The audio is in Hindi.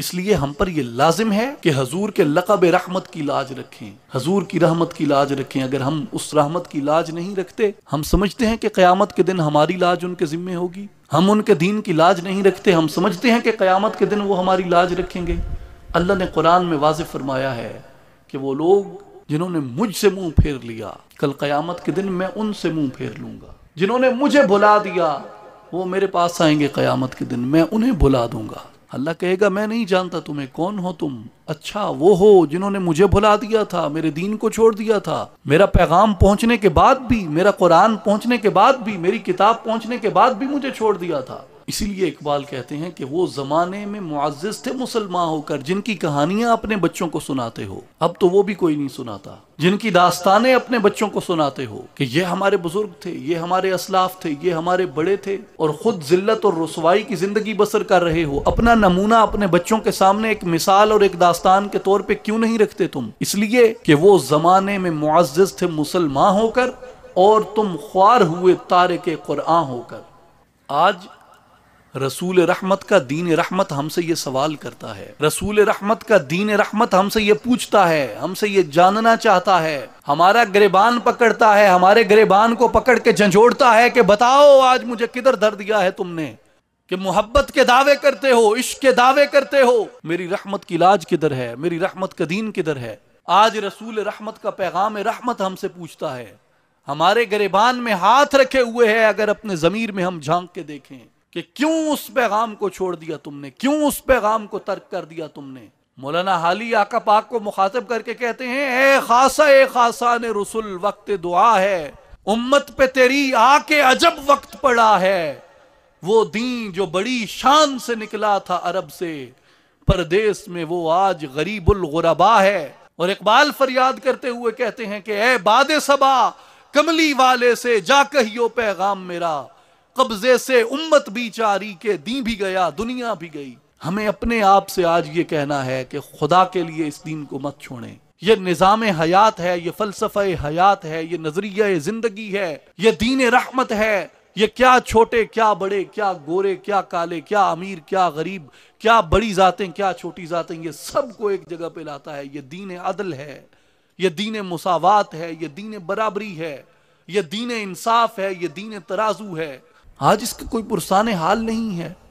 इसलिए हम पर यह लाजिम है कि हजूर के लकब रहमत की लाज रखें हजूर की रहमत की लाज रखें अगर हम उस रहमत की लाज नहीं रखते हम समझते हैं कि क्यामत के दिन हमारी लाज उनके ज़िम्मे होगी हम उनके दीन की लाज नहीं रखते हम समझते हैं कि क्यामत के दिन वो हमारी लाज रखेंगे अल्लाह ने कुरान में वाज फरमाया है कि वो लोग जिन्होंने मुझसे मुंह फेर लिया कल क्यामत के दिन मैं उनसे मुंह फेर लूंगा जिन्होंने मुझे भुला दिया वो मेरे पास आएंगे क़्यामत के दिन मैं उन्हें भुला दूंगा अल्लाह कहेगा मैं नहीं जानता तुम्हें कौन हो तुम अच्छा वो हो जिन्होंने मुझे भुला दिया था मेरे दीन को छोड़ दिया था मेरा पैगाम पहुंचने के बाद भी मेरा कुरान पहुंचने के बाद भी मेरी किताब पहुंचने के बाद भी मुझे छोड़ दिया था इसीलिए इकबाल कहते हैं कि वो ज़माने में मुआजिज थे मुसलमान होकर जिनकी कहानियां अपने बच्चों को सुनाते हो अब तो वो भी कोई नहीं सुनाता जिनकी दास्तानें अपने बच्चों को सुनाते हो कि ये हमारे बुजुर्ग थे ये हमारे असलाफ थे ये हमारे बड़े थे और ख़ुद जिल्लत और रसवाई की ज़िंदगी बसर कर रहे हो अपना नमूना अपने बच्चों के सामने एक मिसाल और एक दास्तान दास्तान के तौर पे क्यों नहीं रखते तुम इसलिए कि वो जमाने में मुआजिज थे मुसलमान होकर और तुम ख्वार हुए तारे के कुरान होकर आज रसूल रहमत का दीन रहमत हमसे ये सवाल करता है रसूल रहमत का दीन रहमत हमसे ये पूछता है हमसे ये जानना चाहता है हमारा गरेबान पकड़ता है हमारे गरेबान को पकड़ के झंझोड़ता है कि बताओ आज मुझे किधर धर दिया है तुमने कि मोहब्बत के दावे करते हो इश्क के दावे करते हो मेरी रहमत की लाज किधर है मेरी रहमत का दीन किधर है आज रसूल रहमत का पैगाम रहमत हमसे पूछता है हमारे गरेबान में हाथ रखे हुए है अगर अपने जमीर में हम झांक के देखें कि क्यों उस पैगाम को छोड़ दिया तुमने क्यों उस पैगाम को तर्क कर दिया तुमने मौलाना हाली आका पाक को मुखातब करके कहते हैं ए खासा ए खासा ने रसुल वक्त दुआ है उम्मत पे तेरी आके अजब वक्त पड़ा है वो दीन जो बड़ी शान से निकला था अरब से परदेश में वो आज गरीबुल गुरबा है और इकबाल फरियाद करते हुए कहते हैं कि ए बाद सबा कमली वाले से जा कहियो पैगाम मेरा कब्जे से उम्मत बीचारी के दी भी गया दुनिया भी गई हमें अपने आप से आज ये कहना है कि खुदा के लिए इस दीन को मत छोड़ें ये निज़ाम हयात है ये फलसफा हयात है ये नज़रिया ज़िंदगी है ये दीन रहमत है ये क्या छोटे क्या बड़े क्या गोरे क्या काले क्या अमीर क्या गरीब क्या बड़ी जातें क्या छोटी जातें ये सबको एक जगह पे लाता है ये दीन अदल है ये दीन मुसावात है ये दीन बराबरी है ये दीन इंसाफ है ये दीन तराजू है आज इसके कोई पुरसान हाल नहीं है